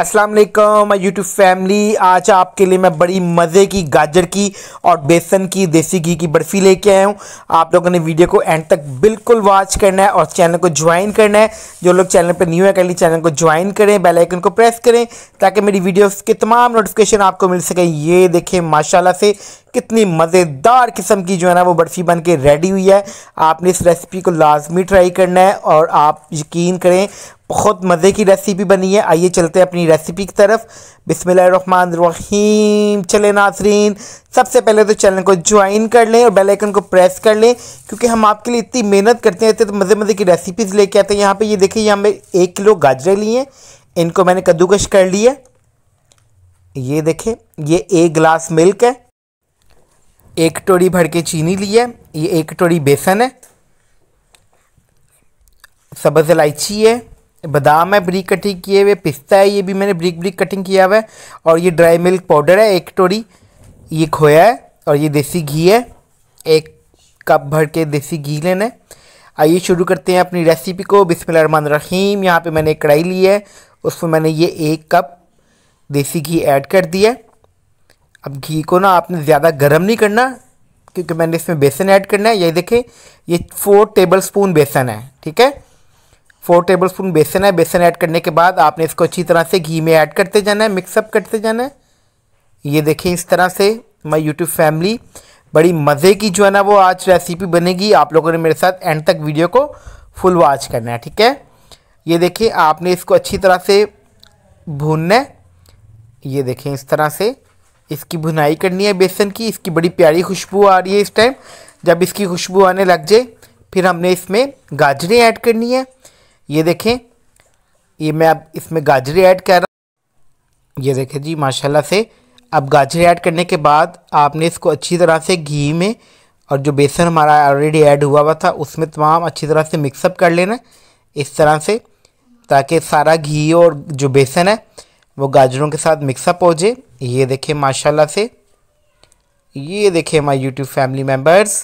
Aslam my YouTube family आज आपके लिए मैं बड़ी मज़े की गाजर की और बेसन की देसी घी की बर्फ़ी लेके आया हूँ आप लोगों ने वीडियो को एंड तक बिल्कुल वॉच करना है और चैनल को ज्वाइन करना है जो लोग चैनल पर न्यू है कर ली चैनल को ज्वाइन करें बेल आइकन को प्रेस करें ताकि मेरी वीडियोस के तमाम नोटिफिकेशन आपको मिल सके ये देखें माशाला से कितनी मज़ेदार किस्म की जो है ना वो बर्फ़ी बन के रेडी हुई है आपने इस रेसिपी को लाजमी ट्राई करना है और आप यकीन करें बहुत मज़े की रेसिपी बनी है आइए चलते हैं अपनी रेसिपी की तरफ बिसमीम चले नाजरीन सबसे पहले तो चैनल को ज्वाइन कर लें और बेल आइकन को प्रेस कर लें क्योंकि हम आपके लिए इतनी मेहनत करते रहते हैं तो मज़े मज़े की रेसिपीज़ लेके आते हैं यहाँ पे ये देखिए यहाँ पर एक किलो गाजरें ली हैं इनको मैंने कद्दूकश कर लिया ये देखें ये एक गिलास मिल्क है एक कटोरी भर के चीनी ली है ये एक कटोरी बेसन है सब्ज़ इलायची है बादाम है ब्रिक कटिंग किए हुए पिस्ता है ये भी मैंने ब्रिक ब्रिक कटिंग किया हुआ है और ये ड्राई मिल्क पाउडर है एक कटोरी ये खोया है और ये देसी घी है एक कप भर के देसी घी लेना है आइए शुरू करते हैं अपनी रेसिपी को बिस्मिल्लाहमान रहीम यहाँ पे मैंने कढ़ाई ली है उसमें मैंने ये एक कप देसी घी ऐड कर दिया अब घी को ना आपने ज़्यादा गर्म नहीं करना क्योंकि मैंने इसमें बेसन ऐड करना है ये देखें ये फोर टेबल स्पून बेसन है ठीक है फोर टेबल स्पून बेसन है बेसन ऐड करने के बाद आपने इसको अच्छी तरह से घी में ऐड करते जाना है मिक्सअप करते जाना है ये देखें इस तरह से माई यूट्यूब फैमिली बड़ी मज़े की जो है ना वो आज रेसिपी बनेगी आप लोगों ने मेरे साथ एंड तक वीडियो को फुल वॉच करना है ठीक है ये देखिए आपने इसको अच्छी तरह से भूनना है ये देखें इस तरह से इसकी भुनाई करनी है बेसन की इसकी बड़ी प्यारी खुशबू आ रही है इस टाइम जब इसकी खुशबू आने लग जाए फिर हमने इसमें गाजरें ऐड करनी है ये देखें ये मैं अब इसमें गाजरें ऐड कर रहा हूँ ये देखें जी माशाल्लाह से अब गाजरें ऐड करने के बाद आपने इसको अच्छी तरह से घी में और जो बेसन हमारा ऑलरेडी ऐड हुआ हुआ था उसमें तमाम अच्छी तरह से मिक्सअप कर लेना इस तरह से ताकि सारा घी और जो बेसन है वो गाजरों के साथ मिक्सअप हो जाए ये देखें माशाल्लाह से ये देखें माय यूट्यूब फैमिली मेम्बर्स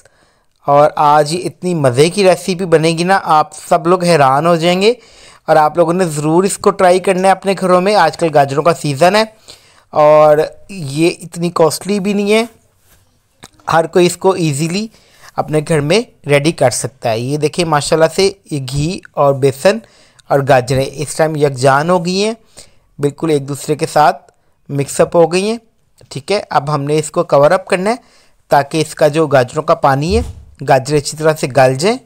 और आज ही इतनी मज़े की रेसिपी बनेगी ना आप सब लोग हैरान हो जाएंगे और आप लोगों ने ज़रूर इसको ट्राई करना है अपने घरों में आजकल गाजरों का सीज़न है और ये इतनी कॉस्टली भी नहीं है हर कोई इसको ईज़िली अपने घर में रेडी कर सकता है ये देखिए माशाल्लाह से ये घी और बेसन और गाजरें इस टाइम यकजान हो गई हैं बिल्कुल एक दूसरे के साथ मिक्सअप हो गई हैं ठीक है अब हमने इसको कवर अप करना है ताकि इसका जो गाजरों का पानी है गाजरें अच्छी तरह से गल जाए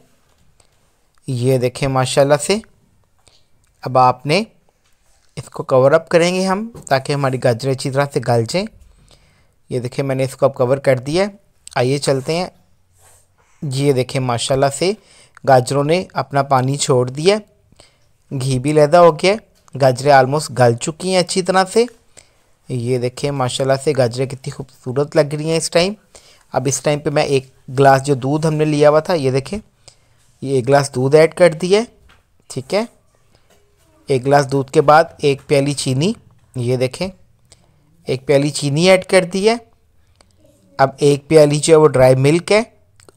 ये देखें माशाल्लाह से अब आपने इसको कवर अप करेंगे हम ताकि हमारी गाजरें अच्छी तरह से गल जाएँ ये देखें मैंने इसको अब कवर कर दिया आइए चलते हैं ये देखें माशाल्लाह से गाजरों ने अपना पानी छोड़ दिया घी भी लैदा हो गया गाजरें आलमोस्ट गल चुकी हैं अच्छी तरह से ये देखें माशाल्लाह से गाजरें कितनी खूबसूरत लग रही हैं इस टाइम अब इस टाइम पे मैं एक गिलास जो दूध हमने लिया हुआ था ये देखें ये एक गिलास दूध ऐड कर दिए ठीक है एक गिलास दूध के बाद एक प्याली चीनी ये देखें एक प्याली चीनी ऐड कर दी है अब एक प्याली जो है वो ड्राई मिल्क है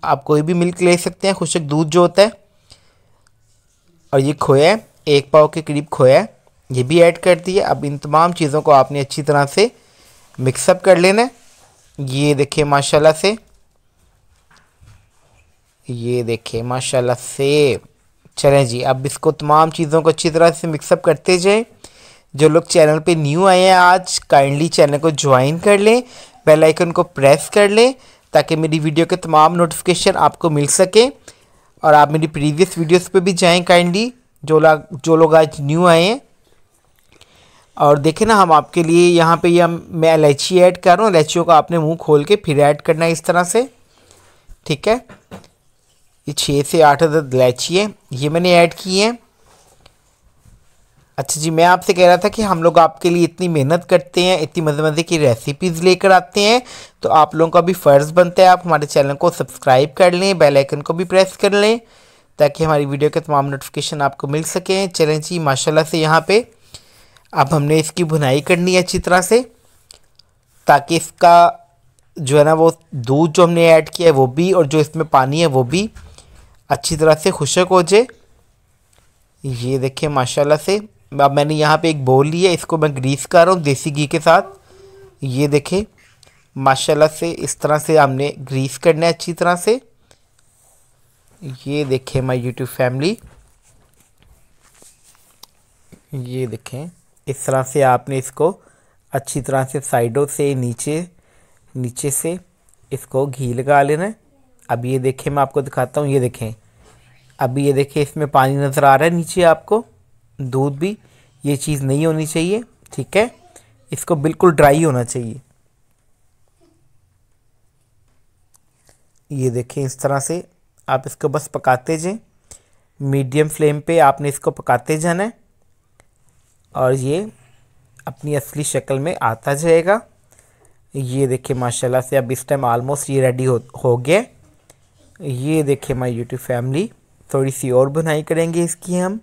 आप कोई भी मिल्क ले सकते हैं खुशक दूध जो होता है और ये खोया है एक पाव के करीब खोया है ये भी ऐड कर दिए अब इन तमाम चीज़ों को आपने अच्छी तरह से मिक्सअप कर लेना ये देखिए माशाल्लाह से ये देखिए माशाल्लाह से चलें जी अब इसको तमाम चीज़ों को अच्छी तरह से मिक्सअप करते जाएं जो लोग चैनल पे न्यू आए हैं आज काइंडली चैनल को ज्वाइन कर लें बेल आइकन को प्रेस कर लें ताकि मेरी वीडियो के तमाम नोटिफिकेशन आपको मिल सके और आप मेरी प्रीवियस वीडियोस पे भी जाएं काइंडली जो लोग जो लोग आज न्यू आए हैं और देखें ना हम आपके लिए यहाँ पे ये यह मैं इलायची ऐड कर रहा हूँ इलायचियों का आपने मुंह खोल के फिर ऐड करना है इस तरह से ठीक है ये छः से आठ अदद इलायची है ये मैंने ऐड की है अच्छा जी मैं आपसे कह रहा था कि हम लोग आपके लिए इतनी मेहनत करते हैं इतनी मज़े मज़े की रेसिपीज़ लेकर आते हैं तो आप लोगों का भी फ़र्ज़ बनता है आप हमारे चैनल को सब्सक्राइब कर लें बेल आइकन को भी प्रेस कर लें ताकि हमारी वीडियो के तमाम नोटिफिकेशन आपको मिल सकें चलें जी माशाल्लाह से यहाँ पे अब हमने इसकी बुनाई करनी है अच्छी तरह से ताकि इसका जो है ना वो दूध जो हमने ऐड किया है वो भी और जो इसमें पानी है वो भी अच्छी तरह से खुशक हो जाए ये देखें माशाल्लाह से अब मैंने यहाँ पे एक बोल लिया इसको मैं ग्रीस कर रहा हूँ देसी घी के साथ ये देखें माशाल्लाह से इस तरह से हमने ग्रीस करना है अच्छी तरह से ये देखें माय यूट्यूब फैमिली ये देखें इस तरह से आपने इसको अच्छी तरह से साइडों से नीचे नीचे से इसको घी लगा लेना है अब ये देखें मैं आपको दिखाता हूँ ये देखें अभी ये देखें इसमें पानी नज़र आ रहा है नीचे आपको दूध भी ये चीज़ नहीं होनी चाहिए ठीक है इसको बिल्कुल ड्राई होना चाहिए ये देखें इस तरह से आप इसको बस पकाते जाएं मीडियम फ्लेम पे आपने इसको पकाते जाना है और ये अपनी असली शक्ल में आता जाएगा ये देखिए माशाल्लाह से अब इस टाइम आलमोस्ट ये रेडी हो हो गए ये देखिए माई यूट्यूब फैमिली थोड़ी सी और बुनाई करेंगे इसकी हम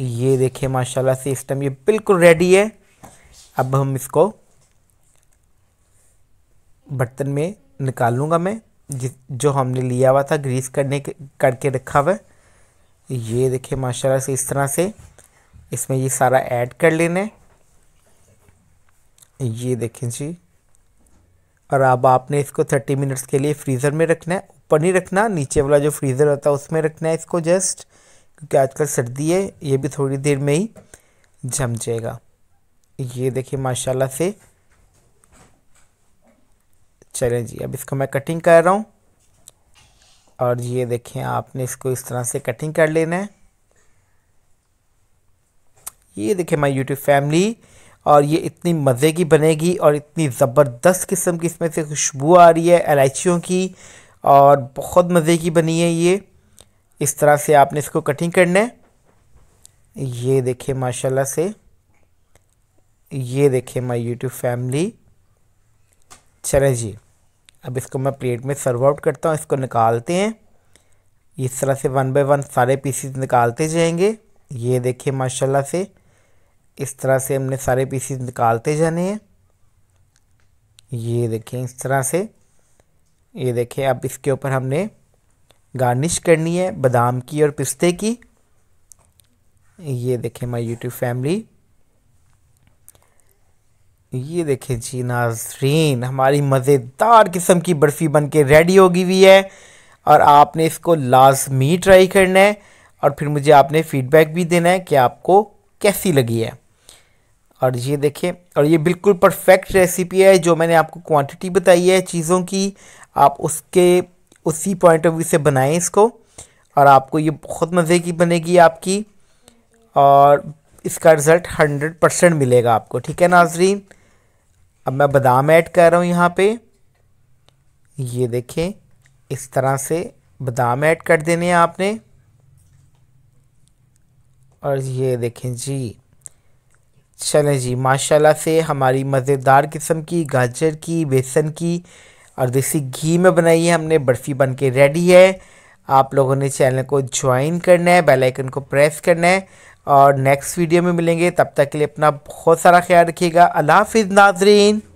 ये देखिए माशाल्लाह से इस टाइम ये बिल्कुल रेडी है अब हम इसको बर्तन में निकालूंगा मैं जिस जो हमने लिया हुआ था ग्रीस करने के करके रखा हुआ ये देखिए माशाल्लाह से इस तरह से इसमें ये सारा ऐड कर लेना है ये देखें जी और अब आपने इसको थर्टी मिनट्स के लिए फ्रीज़र में रखना है ऊपर नहीं रखना नीचे वाला जो फ्रीज़र होता है उसमें रखना है इसको जस्ट क्योंकि आजकल सर्दी है ये भी थोड़ी देर में ही जम जाएगा ये देखिए माशाल्लाह से चलें जी अब इसको मैं कटिंग कर रहा हूँ और ये देखें आपने इसको इस तरह से कटिंग कर लेना है ये देखिए माई यूट्यूब फैमिली और ये इतनी मज़े की बनेगी और इतनी ज़बरदस्त किस्म की इसमें से खुशबू आ रही है इलायचियों की और बहुत मज़े की बनी है ये इस तरह से आपने इसको कटिंग करना है ये देखें माशाल्लाह से ये देखें माई यूट्यूब फैमिली चलें जी अब इसको मैं प्लेट में सर्व आउट करता हूँ इसको निकालते हैं इस तरह से वन बाय वन सारे पीसीस निकालते जाएंगे ये देखिए माशाल्लाह से इस तरह से हमने सारे पीसीस निकालते जाने हैं ये देखें इस तरह से ये देखें अब इसके ऊपर हमने गार्निश करनी है बादाम की और पिस्ते की ये देखें माय यूट्यूब फैमिली ये देखें जी नाजरीन हमारी मज़ेदार किस्म की बर्फ़ी बन के रेडी होगी हुई है और आपने इसको लाजमी ट्राई करना है और फिर मुझे आपने फ़ीडबैक भी देना है कि आपको कैसी लगी है और ये देखिए और ये बिल्कुल परफेक्ट रेसिपी है जो मैंने आपको क्वांटिटी बताई है चीज़ों की आप उसके उसी पॉइंट ऑफ व्यू से बनाएं इसको और आपको ये बहुत मज़े की बनेगी आपकी और इसका रिज़ल्ट हंड्रेड परसेंट मिलेगा आपको ठीक है नाजरीन अब मैं बादाम ऐड कर रहा हूँ यहाँ पे ये देखें इस तरह से बादाम ऐड कर देने हैं आपने और ये देखें जी चलें जी माशाल्लाह से हमारी मज़ेदार किस्म की गाजर की बेसन की और देसी घी में बनाई है हमने बर्फ़ी बन के रेडी है आप लोगों ने चैनल को ज्वाइन करना है बेल आइकन को प्रेस करना है और नेक्स्ट वीडियो में मिलेंगे तब तक के लिए अपना बहुत सारा ख्याल रखिएगा अल्लाह हाफिज़ नाजरीन